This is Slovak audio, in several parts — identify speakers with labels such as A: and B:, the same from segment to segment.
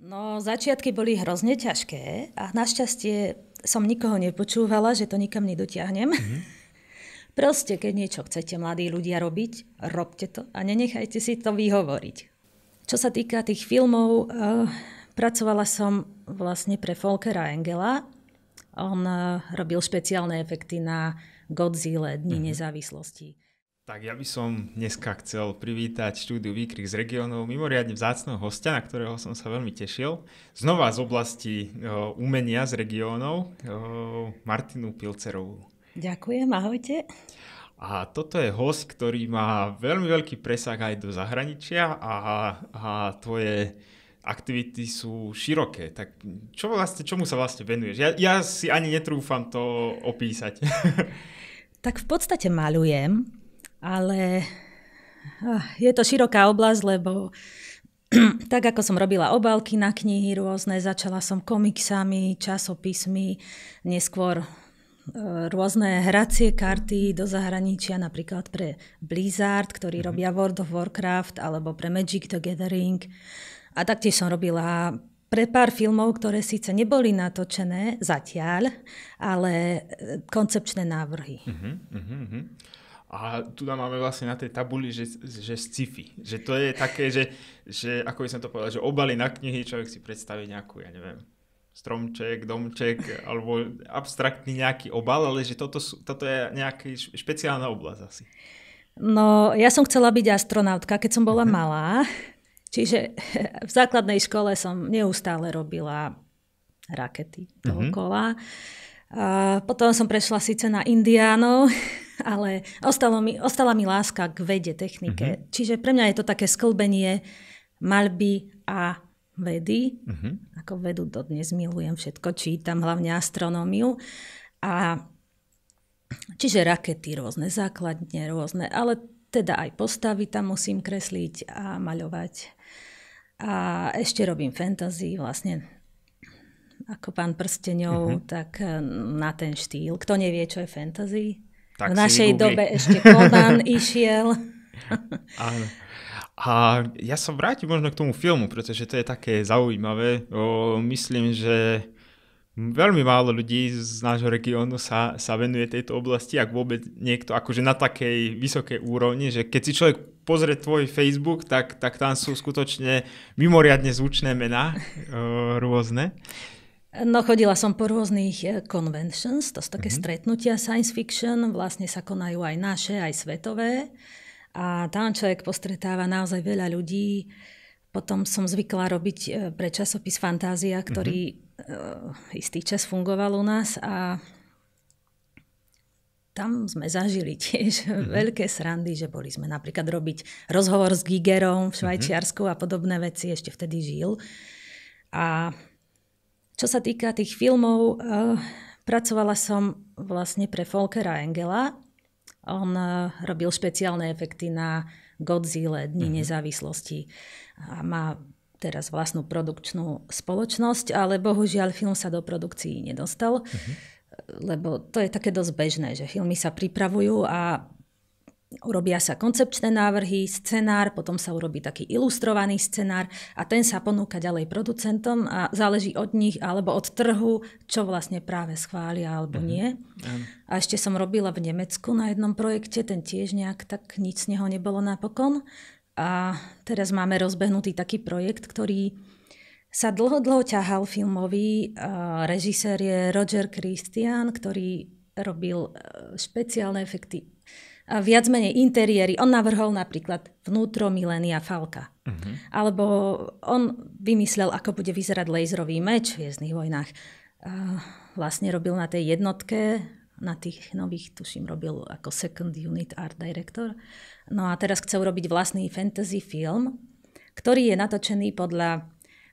A: No, začiatky boli hrozne ťažké a našťastie som nikoho nepočúvala, že to nikam nedotiahnem. Mm-hmm. Proste, keď niečo chcete mladí ľudia robiť, robte to a nenechajte si to vyhovoriť. Čo sa týka tých filmov, uh, pracovala som vlastne pre Folkera Engela. On uh, robil špeciálne efekty na Godzilla Dni mm-hmm. nezávislosti.
B: Tak ja by som dneska chcel privítať štúdiu Výkrik z regiónov mimoriadne vzácného hostia, na ktorého som sa veľmi tešil. Znova z oblasti o, umenia z regiónov, Martinu Pilcerovú.
A: Ďakujem, ahojte.
B: A toto je host, ktorý má veľmi veľký presah aj do zahraničia a, a tvoje aktivity sú široké. Tak čo vlastne, čomu sa vlastne venuješ? Ja, ja si ani netrúfam to opísať.
A: tak v podstate malujem, ale ah, je to široká oblasť, lebo tak ako som robila obálky na knihy rôzne, začala som komiksami, časopismi, neskôr eh, rôzne hracie karty do zahraničia, napríklad pre Blizzard, ktorí mm-hmm. robia World of Warcraft, alebo pre Magic the Gathering. A taktiež som robila pre pár filmov, ktoré síce neboli natočené zatiaľ, ale eh, koncepčné návrhy.
B: mm-hmm, mm-hmm. A tu máme vlastne na tej tabuli, že, že sci-fi. Že to je také, že, že ako by som to povedal, že obaly na knihy, človek si predstaví nejakú, ja neviem, stromček, domček, alebo abstraktný nejaký obal, ale že toto, sú, toto je nejaká špeciálna oblasť asi.
A: No, ja som chcela byť astronautka, keď som bola mhm. malá. Čiže v základnej škole som neustále robila rakety mhm. dookola. Mm-hmm. A potom som prešla síce na Indiánov, ale ostalo mi, ostala mi láska k vede, technike. Uh-huh. Čiže pre mňa je to také sklbenie maľby a vedy. Uh-huh. Ako vedu dodnes milujem všetko, čítam hlavne astronómiu. A čiže rakety, rôzne základne, rôzne, ale teda aj postavy tam musím kresliť a maľovať. A ešte robím fantasy, vlastne ako pán prsteňov, uh-huh. tak eh, na ten štýl. Kto nevie, čo je fantasy, tak v našej dobe ešte Conan išiel.
B: Áno. A ja sa vrátim možno k tomu filmu, pretože to je také zaujímavé. O, myslím, že veľmi málo ľudí z nášho regiónu sa, sa venuje tejto oblasti, ak vôbec niekto akože na takej vysokej úrovni, že keď si človek pozrie tvoj Facebook, tak, tak tam sú skutočne mimoriadne zvučné mená rôzne.
A: No chodila som po rôznych e, conventions, to sú také mm-hmm. stretnutia science fiction, vlastne sa konajú aj naše, aj svetové. A tam človek postretáva naozaj veľa ľudí. Potom som zvykla robiť e, pre časopis Fantázia, ktorý mm-hmm. istý čas fungoval u nás a tam sme zažili tiež mm-hmm. veľké srandy, že boli sme napríklad robiť rozhovor s Gigerom v mhm. Švajčiarsku mm-hmm. a podobné veci, ešte vtedy žil. A čo sa týka tých filmov, eh, pracovala som vlastne pre Folkera Engela. On eh, robil špeciálne efekty na Godzilla Dni mm-hmm. nezávislosti a má teraz vlastnú produkčnú spoločnosť, ale bohužiaľ film sa do produkcií nedostal, mm-hmm. lebo to je také dosť bežné, že filmy sa pripravujú a Urobia sa koncepčné návrhy, scenár, potom sa urobí taký ilustrovaný scenár a ten sa ponúka ďalej producentom a záleží od nich alebo od trhu, čo vlastne práve schvália alebo uh-huh. nie. Uh-huh. A ešte som robila v Nemecku na jednom projekte, ten tiež nejak tak nič z neho nebolo napokon. A teraz máme rozbehnutý taký projekt, ktorý sa dlho, dlho ťahal filmový. Režisér je Roger Christian, ktorý robil e, špeciálne efekty viac menej interiéry. On navrhol napríklad vnútro Milenia Falka. Uh-huh. Alebo on vymyslel, ako bude vyzerať laserový meč v Hviezdnych vojnách. Uh, vlastne robil na tej jednotke, na tých nových, tuším, robil ako second unit art director. No a teraz chce urobiť vlastný fantasy film, ktorý je natočený podľa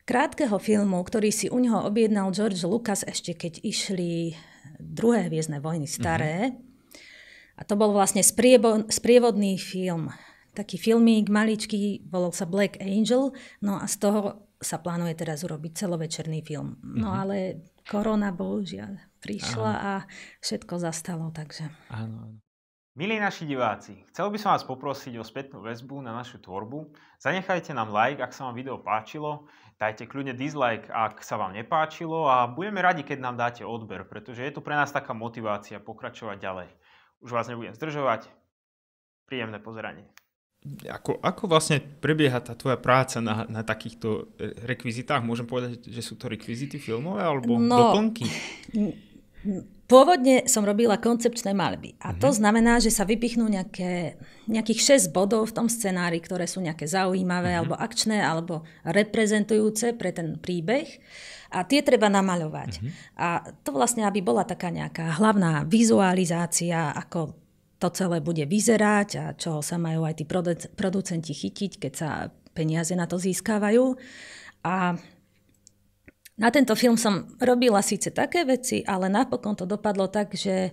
A: krátkeho filmu, ktorý si u neho objednal George Lucas ešte keď išli druhé hviezdne vojny staré. Uh-huh. A to bol vlastne sprievodný film. Taký filmík maličký, volal sa Black Angel, no a z toho sa plánuje teraz urobiť celovečerný film. No mm-hmm. ale korona bohužiaľ prišla Áno. a všetko zastalo, takže...
B: Áno, áno. Milí naši diváci, chcel by som vás poprosiť o spätnú väzbu na našu tvorbu. Zanechajte nám like, ak sa vám video páčilo, dajte kľudne dislike, ak sa vám nepáčilo a budeme radi, keď nám dáte odber, pretože je to pre nás taká motivácia pokračovať ďalej. Už vás nebudem zdržovať. Príjemné pozeranie. Ako, ako vlastne prebieha tá tvoja práca na, na takýchto e, rekvizitách? Môžem povedať, že sú to rekvizity filmové alebo no, doplnky?
A: Pôvodne som robila koncepčné malby a to mm-hmm. znamená, že sa vypichnú nejaké, nejakých 6 bodov v tom scenári, ktoré sú nejaké zaujímavé mm-hmm. alebo akčné alebo reprezentujúce pre ten príbeh a tie treba namaľovať. Mm-hmm. A to vlastne, aby bola taká nejaká hlavná vizualizácia, ako to celé bude vyzerať a čo sa majú aj tí producenti chytiť, keď sa peniaze na to získavajú. A na tento film som robila síce také veci, ale napokon to dopadlo tak, že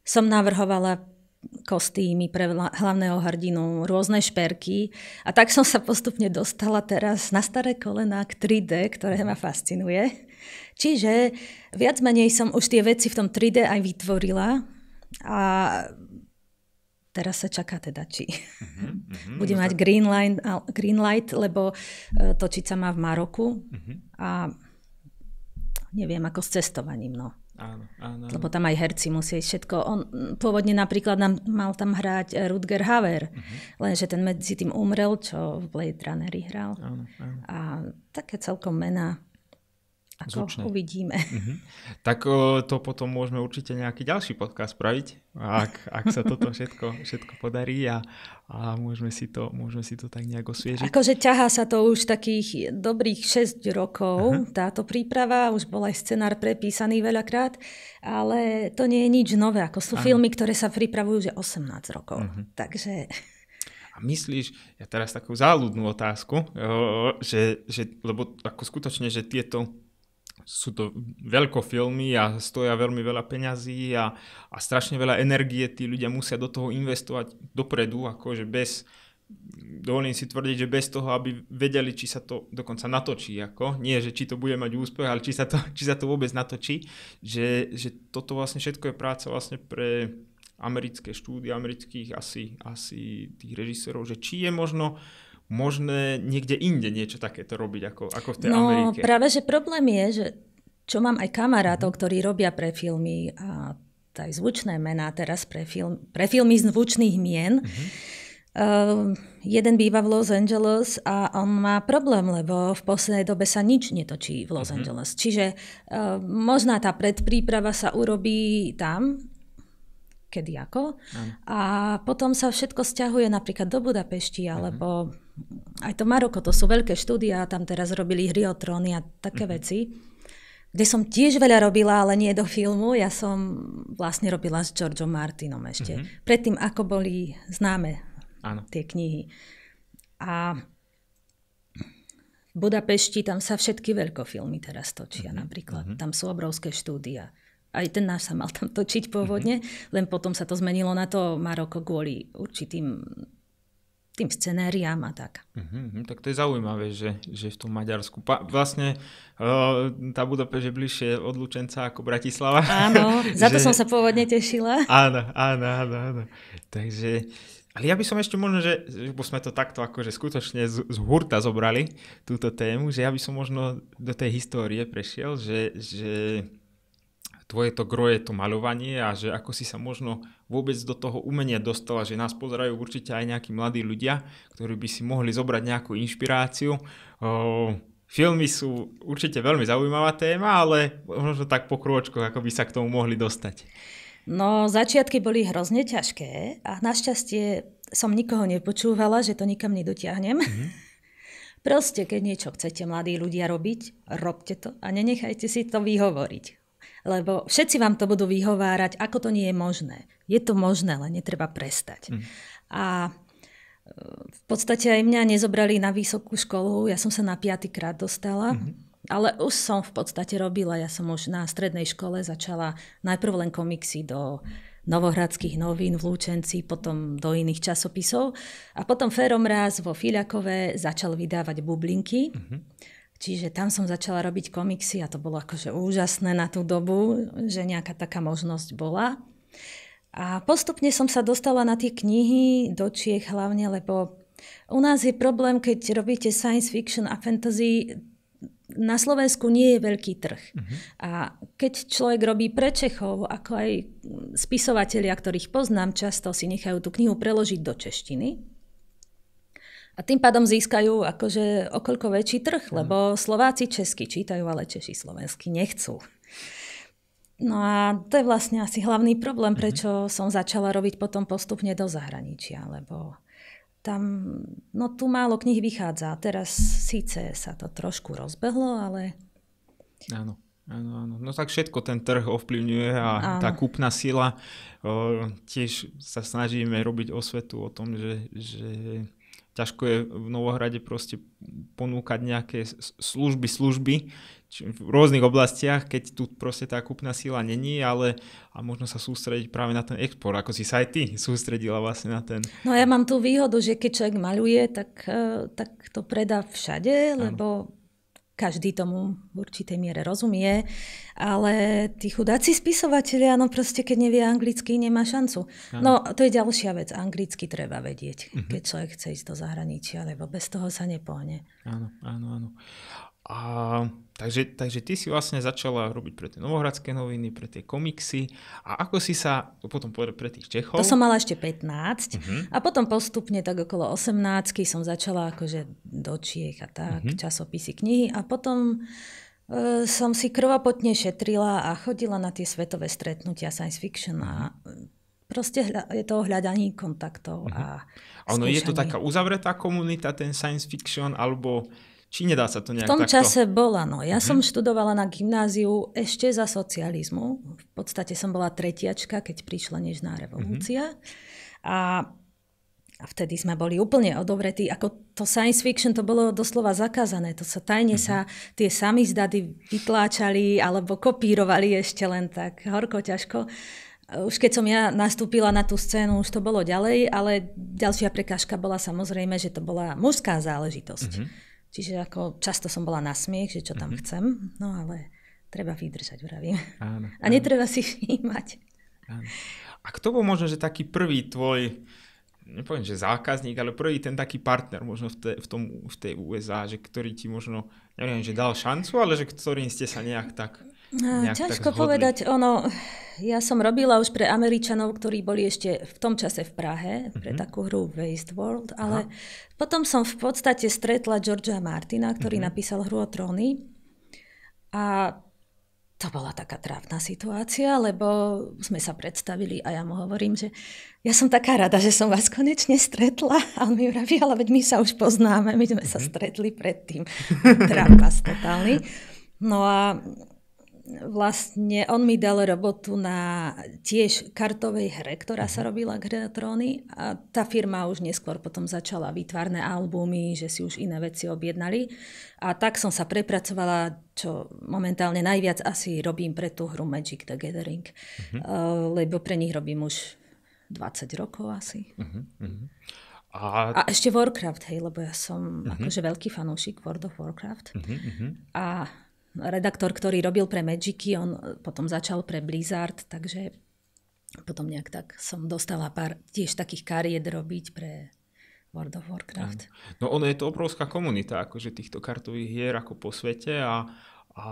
A: som navrhovala kostýmy pre hlavného hrdinu, rôzne šperky. A tak som sa postupne dostala teraz na staré kolená k 3D, ktoré ma fascinuje. Čiže viac menej som už tie veci v tom 3D aj vytvorila. A teraz sa čaká teda, či uh-huh, uh-huh, bude mať green, line, green light, lebo e, točiť sa má v Maroku. Uh-huh. A neviem, ako s cestovaním. No.
B: Áno, áno, Lebo
A: tam aj herci musia ísť všetko. On pôvodne napríklad nám, mal tam hrať eh, Rutger Haver, uh-huh. lenže ten medzi tým umrel, čo v Blade Runneri hral. Áno, áno. A také celkom mená
B: ako Zúčne. uvidíme. Mhm. Tak to potom môžeme určite nejaký ďalší podcast spraviť, ak, ak sa toto všetko, všetko podarí a, a môžeme, si to, môžeme si to tak nejak osviežiť. Akože
A: ťahá sa to už takých dobrých 6 rokov, Aha. Mhm. táto príprava, už bol aj scenár prepísaný veľakrát, ale to nie je nič nové, ako sú ano. filmy, ktoré sa pripravujú že 18 rokov. Mhm. Takže...
B: A myslíš, ja teraz takú záľudnú otázku, že, že, lebo ako skutočne, že tieto sú to filmy a stoja veľmi veľa peňazí a, a strašne veľa energie tí ľudia musia do toho investovať dopredu, akože bez, dovolím si tvrdiť, že bez toho, aby vedeli, či sa to dokonca natočí, ako, nie, že či to bude mať úspech, ale či sa to, či sa to vôbec natočí, že, že toto vlastne všetko je práca vlastne pre americké štúdy, amerických asi, asi tých režisérov, že či je možno uh, možné niekde inde niečo takéto robiť ako, ako v tej no, Amerike. No práve,
A: že problém je, že čo mám aj kamarátov, ktorí robia pre filmy a aj zvučné mená teraz pre, film, pre filmy zvučných mien. Mm-hmm. Uh, jeden býva v Los Angeles a on má problém, lebo v poslednej dobe sa nič netočí v Los mm-hmm. Angeles. Čiže uh, možná tá predpríprava sa urobí tam, kedy ako. Mm. A potom sa všetko stiahuje napríklad do Budapešti mhm. alebo aj to Maroko, to sú veľké štúdia, tam teraz robili hry o tróny a také mm-hmm. veci, kde som tiež veľa robila, ale nie do filmu. Ja som vlastne robila s Georgeom Martinom ešte. Mm-hmm. Predtým, ako boli známe Áno. tie knihy. A v Budapešti tam sa všetky veľkofilmy teraz točia mm-hmm. napríklad. Mm-hmm. Tam sú obrovské štúdia. Aj ten náš sa mal tam točiť mhm. pôvodne, mm-hmm. len potom sa to zmenilo na to Maroko kvôli určitým tým scenériám a tak.
B: Uh-huh, tak to je zaujímavé, že, že v tom Maďarsku. Pa, vlastne uh, tá Budapešť je bližšie od Lučenca ako Bratislava. Áno, za to že... som sa
A: pôvodne tešila.
B: Áno, áno, áno, áno. Takže, ale ja by som ešte možno, že, že sme to takto akože skutočne z, z hurta zobrali túto tému, že ja by som možno do tej histórie prešiel, že, že tvoje to groje, to maľovanie a že ako si sa možno vôbec do toho umenia dostala, že nás pozerajú určite aj nejakí mladí ľudia, ktorí by si mohli zobrať nejakú inšpiráciu. Filmy sú určite veľmi zaujímavá téma, ale možno tak po krôčkoch, ako by sa k tomu mohli dostať.
A: No, začiatky boli hrozne ťažké a našťastie som nikoho nepočúvala, že to nikam nedotiahnem. Mm-hmm. Proste, keď niečo chcete, mladí ľudia, robiť, robte to a nenechajte si to vyhovoriť lebo všetci vám to budú vyhovárať, ako to nie je možné. Je to možné, len netreba prestať. Mm. A e, v podstate aj mňa nezobrali na vysokú školu, ja som sa na piatýkrát dostala. mm Ale už som v podstate robila, ja som už na strednej škole začala najprv len komiksy do novohradských novín v Lúčenci, potom do iných časopisov. A potom Ferom raz vo Filiakove začal vydávať bublinky. Mm-hmm. Čiže tam som začala robiť komiksy a to bolo akože úžasné na tú dobu, že nejaká taká možnosť bola. A postupne som sa dostala na tie knihy do Čiech hlavne, lebo u nás je problém, keď robíte science fiction a fantasy, na Slovensku nie je veľký trh. Uh-huh. A keď človek robí pre Čechov, ako aj spisovatelia, ktorých poznám, často si nechajú tú knihu preložiť do češtiny. A tým pádom získajú akože okoľko väčší trh, mhm. lebo Slováci česky čítajú, ale Češi slovensky nechcú. No a to je vlastne asi hlavný problém, mhm. prečo mm som začala robiť potom postupne do zahraničia, lebo tam, no tu málo knih vychádza. Teraz síce sa to trošku rozbehlo, ale...
B: Áno. Áno, áno. No tak všetko ten trh ovplyvňuje a áno. tá kúpna sila. O, tiež sa snažíme robiť osvetu o tom, že, že ťažko je v Novohrade proste ponúkať nejaké služby, služby v rôznych oblastiach, keď tu proste tá kúpna sila není, ale a možno sa sústrediť práve na ten export, ako si sa aj ty sústredila vlastne na ten.
A: No ja mám tú výhodu, že keď človek maluje, tak, eh, tak to predá všade, lebo ano každý tomu v určitej miere rozumie, ale tí chudáci spisovatelia, no proste keď nevie anglicky, nemá šancu. Ano. No to je ďalšia vec, anglicky treba vedieť, uh-huh. keď človek chce ísť do zahraničia, lebo bez toho sa nepohne.
B: Áno, áno, áno. A takže, takže ty si vlastne začala robiť pre tie novohradské noviny, pre tie komiksy a ako si sa, no potom pre tých Čechov? To som mala
A: ešte 15 uh-huh. Mhm. a potom postupne tak okolo 18 som začala akože do Čiech a tak, uh-huh. časopisy, knihy a potom e, som si krvapotne šetrila a chodila na tie svetové stretnutia science fiction
B: a mhm.
A: Proste je to hľadaní kontaktov. uh-huh. a
B: ono, je to taká uzavretá komunita, ten science fiction, alebo či nedá sa to nejak V tom takto? čase
A: bola, no. Ja hmm som študovala na gymnáziu ešte za socializmu. V podstate som bola tretiačka, keď prišla nežná revolúcia. hmm A a vtedy sme boli úplne odovretí, ako to science fiction to bolo doslova zakázané, to sa tajne mm-hmm. sa tie samizdady vytláčali alebo kopírovali ešte len tak horko, ťažko. Už keď som ja nastúpila na tú scénu, už to bolo ďalej, ale ďalšia prekážka bola samozrejme, že to bola mužská záležitosť. Mm-hmm Čiže ako často som bola na smiech, že čo tam mm-hmm. chcem, no ale treba vydržať, vravím. Áno, a áno. netreba si všímať.
B: Áno. A kto bol možno, že taký prvý tvoj, nepoviem, že zákazník, ale prvý ten taký partner možno v, te, v, tom, v tej USA, že ktorý ti možno, neviem, že dal šancu, ale že ktorým ste sa nejak tak... Ťažko povedať,
A: ono, ja som robila už pre Američanov, ktorí boli ešte v tom čase v Prahe, pre mm-hmm. takú hru Waste World, ale Aha. potom som v podstate stretla Georgia Martina, ktorý uh-huh. napísal hru o tróny a to bola taká trávna situácia, lebo sme sa predstavili a ja mu hovorím, že ja som taká rada, že som vás konečne stretla. A on mi vraví, ale veď my sa už poznáme, my sme sa mhm. stretli predtým. Trápas totálny. No a vlastne on mi dal robotu na tiež kartovej hre, ktorá sa mhm. robila k Retróny a tá firma už neskôr potom začala výtvarné albumy, že si už iné veci objednali a tak som sa prepracovala, čo momentálne najviac asi robím pre tú hru Magic the Gathering,
B: uh-huh.
A: lebo pre nich robím už 20 rokov asi.
B: Uh-huh, uh-huh. A... a
A: ešte Warcraft, hej, lebo ja som uh-huh. akože veľký fanúšik World of Warcraft. Uh-huh, uh-huh. A redaktor, ktorý robil pre Magicy, on e, potom začal pre Blizzard, takže potom nejak tak som dostala pár tiež takých kariet robiť pre World of
B: Warcraft. No ono je to obrovská komunita, akože týchto kartových hier ako po svete a, a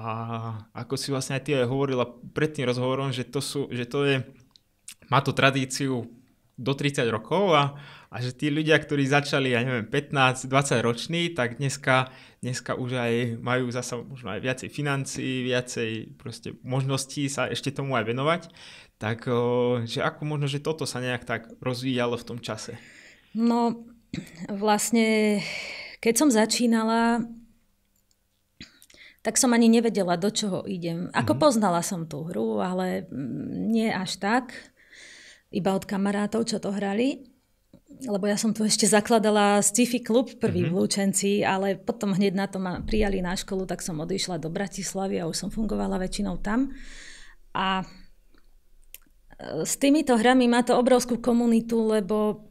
B: ako si vlastne aj ty aj hovorila pred tým rozhovorom, že to, sú, že to je, má to tradíciu do 30 rokov a, a že tí ľudia, ktorí začali, ja neviem, 15-20 roční, tak dneska, dneska už aj majú zase možno aj viacej financií, viacej proste možností sa ešte tomu aj venovať. Tak že ako možno, že toto sa nejak tak rozvíjalo v tom čase?
A: No vlastne, keď som začínala, tak som ani nevedela, do čoho idem. Ako mm-hmm. poznala som tú hru, ale mm, nie až tak iba od kamarátov, čo to hrali. Lebo ja som tu ešte zakladala Stiffy klub prvý mm-hmm. v Lučenci, ale potom hneď na to ma prijali na školu, tak som odišla do Bratislavy a už som fungovala väčšinou tam. A e, s týmito hrami má to obrovskú komunitu, lebo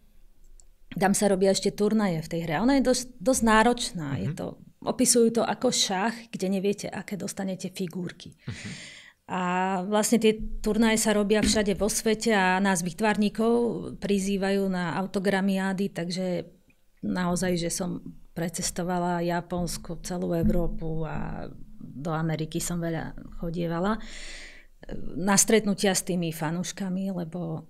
A: tam sa robia ešte turnaje v tej hre. Ona je dosť, dosť náročná. Mm-hmm. Je mhm. to, opisujú to ako šach, kde neviete, aké dostanete figurky. Mm-hmm. A vlastne tie turnaje sa robia všade vo svete a nás výtvarníkov prizývajú na autogramiády, takže naozaj, že som precestovala Japonsko, celú Európu a do Ameriky som veľa chodievala na stretnutia s tými fanúškami, lebo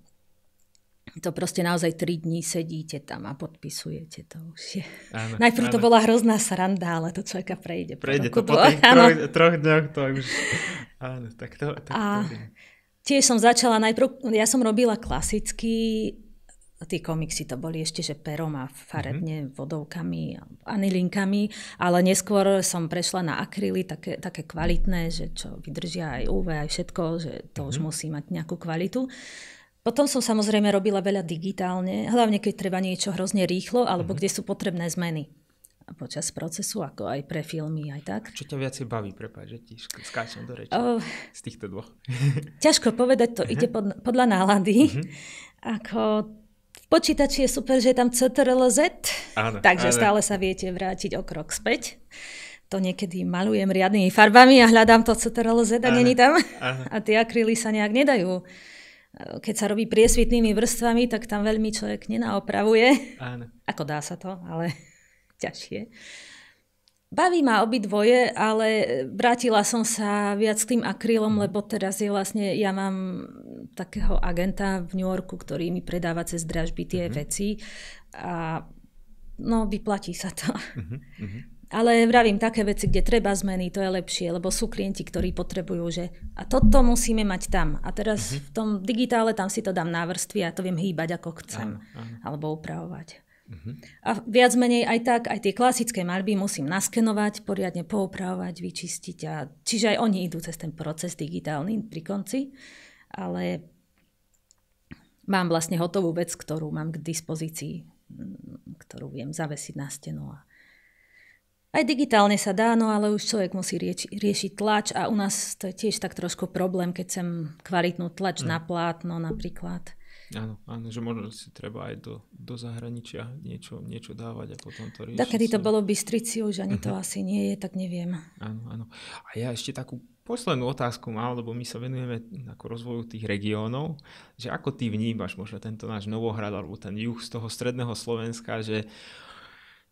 A: to proste naozaj tri dní sedíte tam a podpisujete to už. Je.
B: Áno, Najprv áno. to bola
A: hrozná sranda, ale to človeka prejde. Prejde po to po tých troch,
B: troch dňoch, to už... Áno, tak to, tak a to
A: tiež som začala najprv, ja som robila klasicky, Tí komiksy to boli ešte, že perom a farebne, mm-hmm. vodovkami, anilinkami, ale neskôr som prešla na akryly, také, také kvalitné, že čo vydržia aj UV, aj všetko, že to mm-hmm. už mhm. musí mať nejakú kvalitu. Potom som samozrejme robila veľa digitálne, hlavne keď treba niečo hrozne rýchlo alebo mm-hmm. kde sú potrebné zmeny počas procesu, ako aj pre filmy, aj tak.
B: Čo ťa viacej baví, prepáč, že ti skáčem do reči oh, z týchto dvoch?
A: ťažko povedať, to mhm. ide pod, podľa nálady. Mm-hmm. Ako v počítači je super, že je tam CTRL-Z,
B: takže áno. stále sa
A: viete vrátiť o krok späť. To niekedy malujem riadnymi farbami a hľadám to CTRL-Z a není tam. Áno. A tie akryly sa nejak nedajú keď sa robí priesvitnými vrstvami, tak tam veľmi človek nenaopravuje. Áno. Ako dá sa to, ale ťažšie. Baví ma dvoje, ale vrátila som sa viac k tým akrylom, mhm. lebo teraz je vlastne, ja mám takého agenta v New Yorku, ktorý mi predáva cez dražby tie mm veci a no vyplatí sa to. Mm-hmm ale vravím, také veci, kde treba zmeny, to je lepšie, lebo sú klienti, ktorí potrebujú, že a toto musíme mať tam. A teraz uh-huh. v tom digitále tam si to dám na vrstvy a to viem hýbať ako chcem. Uh-huh. Alebo upravovať. Uh-huh. A viac menej aj tak, aj tie klasické malby musím naskenovať, poriadne poupravovať, vyčistiť. A, čiže aj oni idú cez ten proces digitálny pri konci, ale mám vlastne hotovú vec, ktorú mám k dispozícii, ktorú viem zavesiť na stenu a aj digitálne sa dá, no ale už človek musí rieči, riešiť tlač a u nás to je tiež tak trošku problém, keď sem kvalitnú tlač mm. na plátno napríklad.
B: Áno, áno, že možno si treba aj do, do zahraničia niečo, niečo dávať a potom to riešiť. Tak, kedy to no. bolo
A: v Bystrici, už ani to mhm. asi nie je, tak neviem.
B: Áno, áno. A ja ešte takú poslednú otázku mám, lebo my sa venujeme ako rozvoju tých regiónov, že ako ty vnímaš možno tento náš Novohrad alebo ten juh z toho stredného Slovenska, že uh,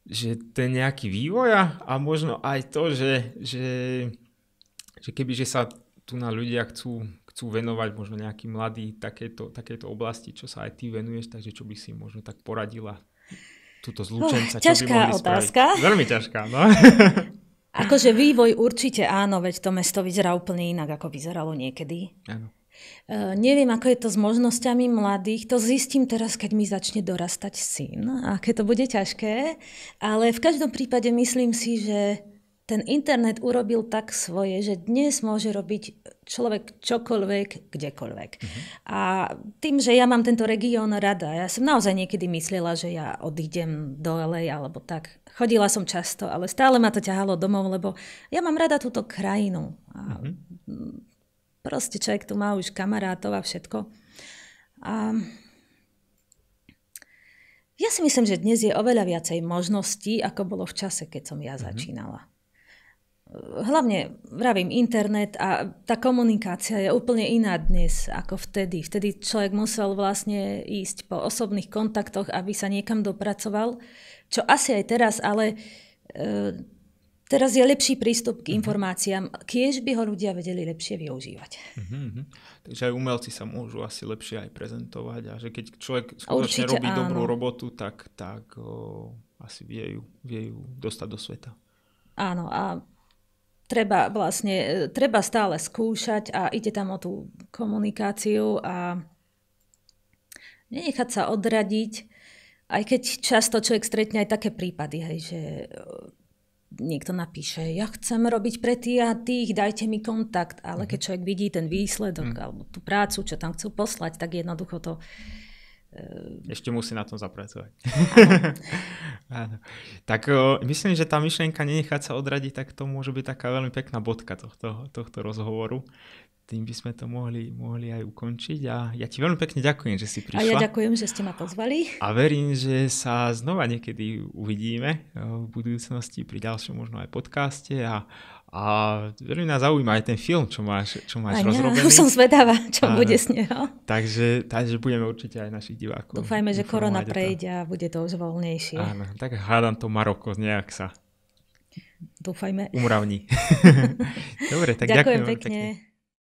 B: že ten nejaký vývoj a možno aj to, že, že, že keby že sa tu na ľudia chcú, chcú venovať možno nejaký mladý takéto, takéto oblasti, čo sa aj ty venuješ, takže čo by si možno tak poradila túto zlúčenca, oh, čo by otázka. spraviť? Veľmi ťažká, no.
A: akože vývoj určite áno, veď to mesto vyzerá úplne inak, ako vyzeralo niekedy. Áno. Eh, neviem, ako je to s možnosťami mladých, to zistím teraz, keď mi začne dorastať syn, aké to bude ťažké, ale v každom prípade myslím si, že ten internet urobil tak svoje, že dnes môže robiť človek čokoľvek, kdekoľvek. Uh-huh. A tým, že ja mám tento región rada, ja som naozaj niekedy myslela, že ja odídem do LA alebo tak. Chodila som často, ale stále ma to ťahalo domov, lebo ja mám rada túto krajinu. A uh-huh Proste človek tu má už kamarátov a všetko. A ja si myslím, že dnes je oveľa viacej možností, ako bolo v čase, keď som ja mhm. začínala. Hlavne, vravím, internet a tá komunikácia je úplne iná dnes ako vtedy. Vtedy človek musel vlastne ísť po osobných kontaktoch, aby sa niekam dopracoval, čo asi aj teraz, ale e, teraz je lepší prístup k mhm. informáciám, kiež by ho ľudia vedeli lepšie využívať.
B: Uh-huh. Takže aj umelci sa môžu asi lepšie aj prezentovať a že keď človek skutočne Určite, robí áno. dobrú robotu, tak, tak o, asi vie ju, vie ju dostať do sveta.
A: Áno a treba vlastne, e, treba stále skúšať a ide tam o tú komunikáciu a nenechať sa odradiť, aj keď často človek stretne aj také prípady, hej, že e, niekto napíše, ja chcem robiť pre tých a tých, dajte mi kontakt, ale keď mhm. človek vidí ten výsledok mm. alebo tú prácu, čo tam chcú poslať, tak jednoducho to...
B: Uh... Ešte musí na tom zapracovať. Áno. áno. Tak uh, myslím, že tá myšlienka nenechať sa odradiť, tak to môže byť taká veľmi pekná bodka tohto, tohto rozhovoru tým by sme to mohli, mohli aj ukončiť. A ja ti veľmi pekne ďakujem, že si prišla. A ja
A: ďakujem, že ste ma pozvali.
B: A verím, že sa znova niekedy uvidíme eh, v budúcnosti pri ďalšom možno aj podcaste a, a veľmi nás zaujíma aj ten film, čo máš, čo máš aj, rozrobený. Už som zvedáva, čo a, bude s neho. Takže, takže budeme určite aj našich divákov. Dúfajme, že korona prejde
A: a bude to už voľnejšie. Áno,
B: tak hádam to Maroko nejak sa.
A: Dúfajme. Umravní. Dobre, tak ďakujem, ďakujem pekne. pekne.